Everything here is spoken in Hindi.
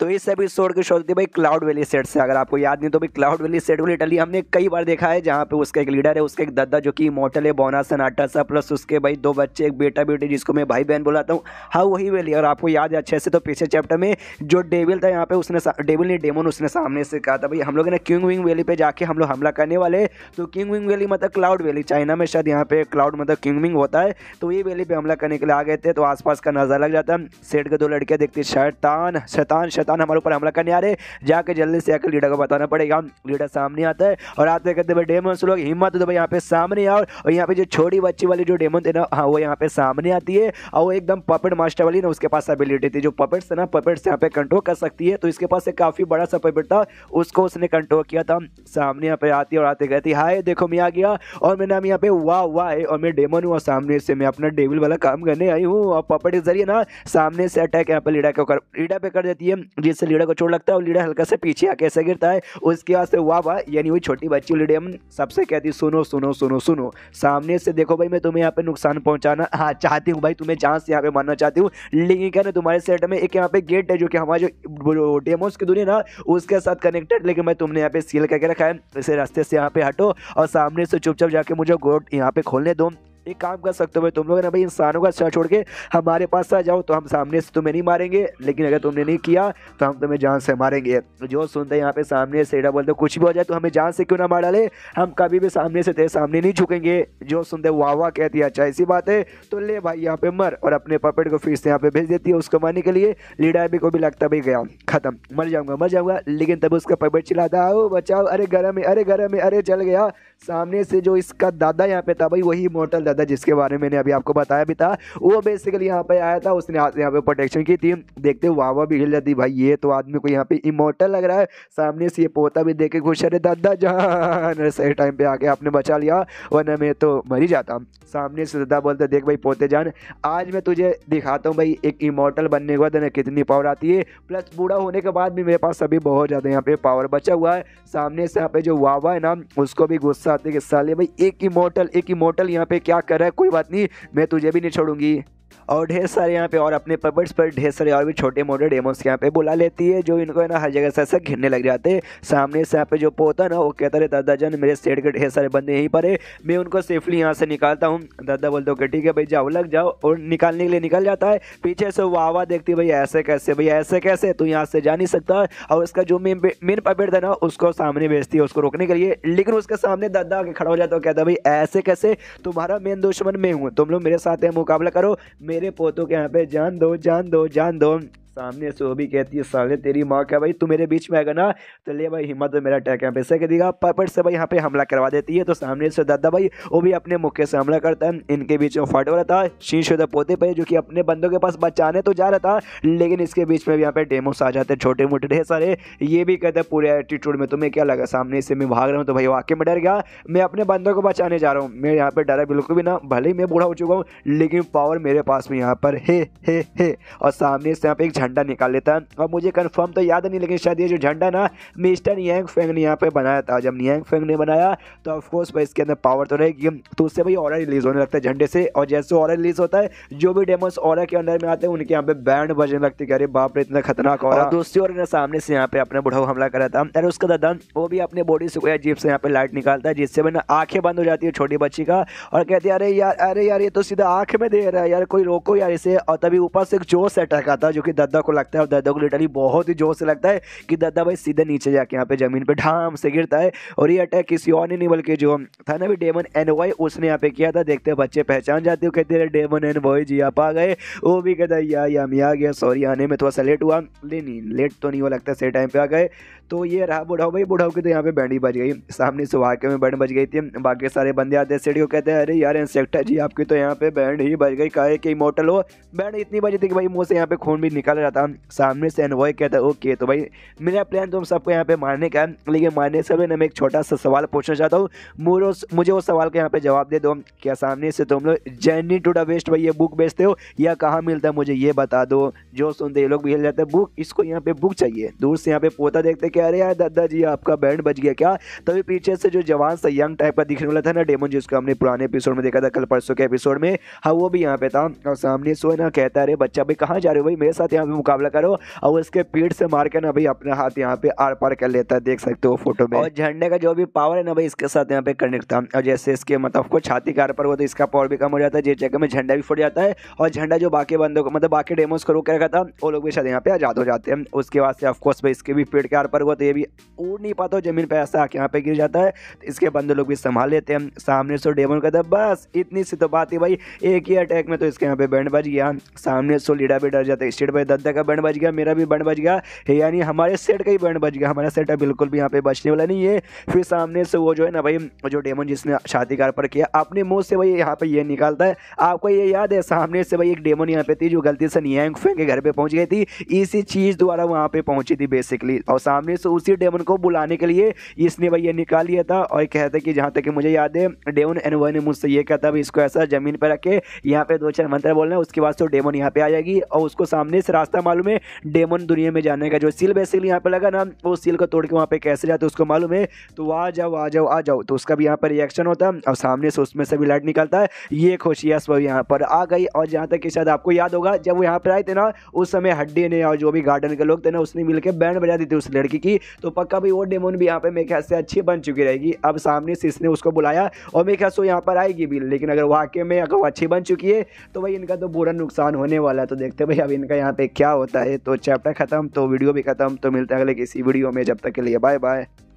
तो इस एपिसोड की शुरुआत भाई क्लाउड वैली सेट से अगर आपको याद नहीं तो भाई क्लाउड वैली सेट को लिटरली हमने कई बार देखा है जहाँ पे उसका एक लीडर है उसके एक दद्दा जो कि मोटल है बोना सनाटा सा प्लस उसके भाई दो बच्चे एक बेटा बेटी जिसको मैं भाई बहन बुलाता हूँ हाँ वही वैली और आपको याद है अच्छे से तो पिछले चैप्टर में जो डेविल था यहाँ पे उसने डेविल ने डेमोन उसने सामने से कहा था भाई हम लोग ने किंग विंग वैली पे जाके हम लोग हमला करने वाले तो किंग विंग वैली मतलब क्लाउड वैली चाइना में शायद यहाँ पे क्लाउड मतलब किंग विंग होता है तो ये वैली पे हमला करने के लिए आ गए थे तो आसपास का नज़र लग जाता है सेट के दो लड़के देखते शैतान शैतान शैतान शैतान हमारे ऊपर हमला करने आ रहे जाके जल्दी से आकर लीडर को बताना पड़ेगा लीडर सामने आता है और आते कहते भाई डेमन सुनो हिम्मत तो यहाँ पे सामने आओ और यहाँ पे जो छोटी बच्ची वाली जो डेमन थे ना हाँ वो यहाँ पे सामने आती है और वो एकदम पपेट मास्टर वाली ना उसके पास एबिलिटी थी जो पपेट से ना पपेट से यहाँ पे कंट्रोल कर सकती है तो इसके पास एक काफ़ी बड़ा सा पपेट था उसको उसने कंट्रोल किया था सामने यहाँ पे आती और आते कहती हाय देखो मैं आ गया और मैं नाम यहाँ पे वाह वाह है और मैं डेमन हूँ सामने से मैं अपना डेविल वाला काम करने आई हूँ और पपेट के जरिए ना सामने से अटैक यहाँ पे लीडा के ऊपर लीडा पे कर देती है जिससे लीडर को चोट लगता है और लीडर हल्का से पीछे आके ऐसे गिरता है उसके बाद से वाह वाह यानी वही छोटी बच्ची लीडियम हम सबसे कहती सुनो सुनो सुनो सुनो सामने से देखो भाई मैं तुम्हें यहाँ पे नुकसान पहुँचाना हाँ चाहती हूँ भाई तुम्हें चांस यहाँ पे मानना चाहती हूँ लेकिन क्या ना तुम्हारे सेट में एक यहाँ पे गेट है जो कि हमारे जो डेमो की दुनिया ना उसके साथ कनेक्टेड लेकिन मैं तुमने यहाँ पे सील करके रखा है इसे रास्ते से यहाँ पे हटो और सामने से चुपचाप जाके मुझे गोट यहाँ पे खोलने दो एक काम कर सकते हो भाई तुम लोग ना भाई इंसानों का शर छोड़ के हमारे पास आ जाओ तो हम सामने से तुम्हें नहीं मारेंगे लेकिन अगर तुमने नहीं किया तो हम तुम्हें जान से मारेंगे जो सुनते हैं यहाँ पे सामने से डा बोलते कुछ भी हो जाए तो हमें जान से क्यों ना मार डाले हम कभी भी सामने से थे सामने नहीं झुकेंगे जो सुनते वाह वाह कहती है अच्छा ऐसी बात है तो ले भाई यहाँ पे मर और अपने पपेट को फिर से यहाँ पे भेज देती है उसको मारने के लिए लीडा भी को भी लगता भाई गया खत्म मर जाऊंगा मर जाऊंगा लेकिन तब उसका पपेट चिल्लाता आओ बचाओ अरे गर्म है अरे गर्म है अरे चल गया सामने से जो इसका दादा यहाँ पे था भाई वही मोटल दादा जिसके बारे में मैंने अभी आपको बताया भी था वो बेसिकली यहाँ पे आया था उसने यहाँ पे प्रोटेक्शन की थी देखते वाह वाह भी खिल जाती भाई ये तो आदमी को यहाँ पे इमोटल लग रहा है सामने से ये पोता भी देखे खुश अरे दादा जहाँ सही टाइम पे आके आपने बचा लिया वरना मैं तो मर ही जाता सामने से दादा बोलते देख भाई पोते जान आज मैं तुझे दिखाता हूँ भाई एक इमोटल बनने के बाद कितनी पावर आती है प्लस बूढ़ा होने के बाद भी मेरे पास अभी बहुत ज़्यादा यहाँ पे पावर बचा हुआ है सामने से यहाँ पे जो वाह है ना उसको भी गुस्सा साथ के साले भाई एक ही मोटल एक ही मोटल यहाँ पे क्या कर रहा है कोई बात नहीं मैं तुझे भी नहीं छोड़ूंगी और ढेर सारे यहाँ पे और अपने पपेट्स पर ढेर सारे और भी छोटे मोटे डेमोस यहाँ पे बुला लेती है जो इनको है ना हर जगह से ऐसा घिरने लग जाते हैं सामने से यहाँ पे जो पोता ना वो कहता रहे दादा जन मेरे सेठ के ढेर सारे बंदे यहीं पर है मैं उनको सेफली यहाँ से निकालता हूँ दादा बोलते हो ठीक है भाई जाओ लग जाओ और निकालने के लिए निकल जाता है पीछे से वाह वाह देखती भाई ऐसे कैसे भाई ऐसे कैसे तू यहाँ से जा नहीं सकता और उसका जो मेन मेन पपेट था ना उसको सामने भेजती है उसको रोकने के लिए लेकिन उसके सामने दादा आगे खड़ा हो जाता है कहता भाई ऐसे कैसे तुम्हारा मेन दुश्मन मैं हूँ तुम लोग मेरे साथ मुकाबला करो मेरे पोतों के यहाँ पे जान दो जान दो जान दो सामने से वो भी कहती है साले तेरी माँ क्या भाई तू मेरे बीच में आएगा ना तो ले भाई हिम्मत मेरा अटैक यहाँ पे से देगा पपट से भाई यहाँ पे हमला करवा देती है तो सामने से दादा भाई वो भी अपने मुक्के से हमला करता है इनके बीच में फट हो रहा था शीशोदा पोते पे जो कि अपने बंदों के पास बचाने तो जा रहा था लेकिन इसके बीच में भी यहाँ पे डेमोस आ जाते हैं छोटे मोटे ढेर सारे ये भी कहते हैं पूरे एटीट्यूड में तुम्हें क्या लगा सामने से मैं भाग रहा हूँ तो भाई वाकई में डर गया मैं अपने बंदों को बचाने जा रहा हूँ मैं यहाँ पर डरा बिल्कुल भी ना भले ही मैं बूढ़ा हो चुका हूँ लेकिन पावर मेरे पास में यहाँ पर है और सामने से यहाँ पे एक झंडा झंडा निकाल लेता है और मुझे कन्फर्म तो याद नहीं लेकिन शायद ये जो झंडा ना मिस्टर यंग फेंग ने यहाँ पे बनाया था जब नियंग फेंग ने बनाया तो ऑफकोर्स भाई इसके अंदर पावर तो रहेगी तो उससे भाई और रिलीज होने लगता है झंडे से और जैसे और रिलीज होता है जो भी डेमोस और के अंदर में आते हैं उनके यहाँ पे बैंड बजने लगती है अरे बाप रे इतना खतरनाक और दूसरी और सामने से यहाँ पे अपने बुढ़ाऊ हमला करा था अरे उसका दादा वो भी अपने बॉडी से कोई अजीब से यहाँ पे लाइट निकालता है जिससे मैंने आंखें बंद हो जाती है छोटी बच्ची का और कहते हैं अरे यार अरे यार ये तो सीधा आंख में दे रहा है यार कोई रोको यार इसे और तभी ऊपर से एक जोश अटैक आता है जो कि दद्दा को लगता है और दद्दा को लिटरली बहुत ही जोर से लगता है कि दद्दा भाई सीधे नीचे जाके यहाँ पे जमीन पे ढाम से गिरता है और ये अटैक किसी और नहीं बल्कि जो था ना भी डेमन एन वाई उसने यहाँ पे किया था देखते बच्चे पहचान जाते हो कहते डेमन एन वाई जी आप आ गए वो भी कहता यार या मैं आ गया सॉरी आने में थोड़ा सा लेट हुआ ले नहीं लेट तो नहीं हुआ लगता सही टाइम पे आ गए तो ये रहा बुढ़ाओ भाई बुढ़ाओ की तो यहाँ पे बैंडी बज गई सामने से वाक्य में बैंड बज गई थी बाकी सारे बंदे आते सीढ़ी को कहते हैं अरे यार इंस्पेक्टर जी आपकी तो यहाँ पे बैंड ही बज गई कहे कि मोटल हो बैंड इतनी बजी थी कि भाई मुँह से यहाँ पे खून भी निकल रहा था सामने से एनवॉय कहता है ओके तो भाई मेरा प्लान तो हम सबको यहाँ पे मारने का है लेकिन मारने से मैं एक छोटा सा सवाल पूछना चाहता हूँ मुझे उस सवाल का यहाँ पे जवाब दे दो क्या सामने से तुम लोग जर्नी टू द वेस्ट भाई ये बुक बेचते हो या कहाँ मिलता है मुझे ये बता दो जो सुनते ये लोग भी हिल जाते हैं बुक इसको यहाँ पे बुक चाहिए दूर से यहाँ पे पोता देखते कि कह रहे यार दादा जी आपका बैंड बज गया क्या तभी पीछे से जो जवान सा यंग टाइप का दिखने वाला था ना डेमन जिसको हमने पुराने एपिसोड में देखा था कल परसों के एपिसोड में हाँ वो भी यहाँ पे था और सामने सो ना कहता अरे बच्चा भाई कहाँ जा रहे हो भाई मेरे साथ यहाँ पे मुकाबला करो और उसके पीठ से मार के ना भाई अपना हाथ यहाँ पे आर पार कर लेता है देख सकते हो फोटो में और झंडे का जो भी पावर है ना भाई इसके साथ यहाँ पे कनेक्ट था और जैसे इसके मतलब को छाती कार पर हुआ तो इसका पावर भी कम हो जाता है जिस जगह में झंडा भी फट जाता है और झंडा जो बाकी बंदों को मतलब बाकी डेमोस को रोक रखा था वो लोग भी शायद यहाँ पे आजाद हो जाते हैं उसके बाद से ऑफकोर्स भाई इसके भी पेड़ के आर पर होगा तो ये भी उड़ नहीं पाता जमीन पर ऐसा आके यहाँ पे गिर जाता है तो इसके बंदे लोग भी संभाल लेते हैं सामने से डेमन कहता है बस इतनी सी तो बात है भाई एक ही अटैक में तो इसके यहाँ पे बैंड बज गया सामने सो लीडा भी डर जाता है स्टेट भाई दद्दा का बैंड बज गया मेरा भी बैंड बज गया यानी हमारे सेट का ही बैंड बज गया हमारा सेट बिल्कुल भी यहाँ पे बचने वाला नहीं है फिर सामने से वो जो है ना भाई जो डेमन जिसने शादीकार पर किया अपने मुँह से भाई यहाँ पर ये निकालता है आपको ये याद है सामने से भाई एक डेमन यहाँ पे थी जो गलती से नियांग फेंक के घर पर पहुँच गई थी इसी चीज़ द्वारा वहाँ पर पहुँची थी बेसिकली और सामने विष उसी डेमन को बुलाने के लिए इसने भाई ये निकाल लिया था और कहते कि जहाँ तक कि मुझे याद है डेमन एनवा ने मुझसे ये कहता भी इसको ऐसा ज़मीन पर रखे यहाँ पे दो चार मंत्र बोलना है उसके बाद तो डेमन यहाँ पे आ जाएगी और उसको सामने से रास्ता मालूम है डेमन दुनिया में जाने का जो सील बेसिकली यहाँ पे लगा ना वो सील को तोड़ के वहाँ पे कैसे जाते उसको मालूम है तो आ जाओ आ जाओ आ जाओ तो उसका भी यहाँ पर रिएक्शन होता है और सामने से उसमें से भी लाइट निकलता है ये खुशी सब यहाँ पर आ गई और जहाँ तक कि शायद आपको याद होगा जब वो यहाँ पर आए थे ना उस समय हड्डी ने और जो भी गार्डन के लोग थे ना उसने मिलकर बैंड बजा दी थी उस लड़की चुकी थी तो पक्का भी वो डेमोन भी यहाँ पे मेरे ख्याल से अच्छी बन चुकी रहेगी अब सामने सिस ने उसको बुलाया और मेरे ख्याल से यहाँ पर आएगी भी लेकिन अगर वाकई में अगर वो अच्छी बन चुकी है तो भाई इनका तो बुरा नुकसान होने वाला है तो देखते भाई अब इनका यहाँ पे क्या होता है तो चैप्टर खत्म तो वीडियो भी खत्म तो मिलता है अगले किसी वीडियो में जब तक के लिए बाय बाय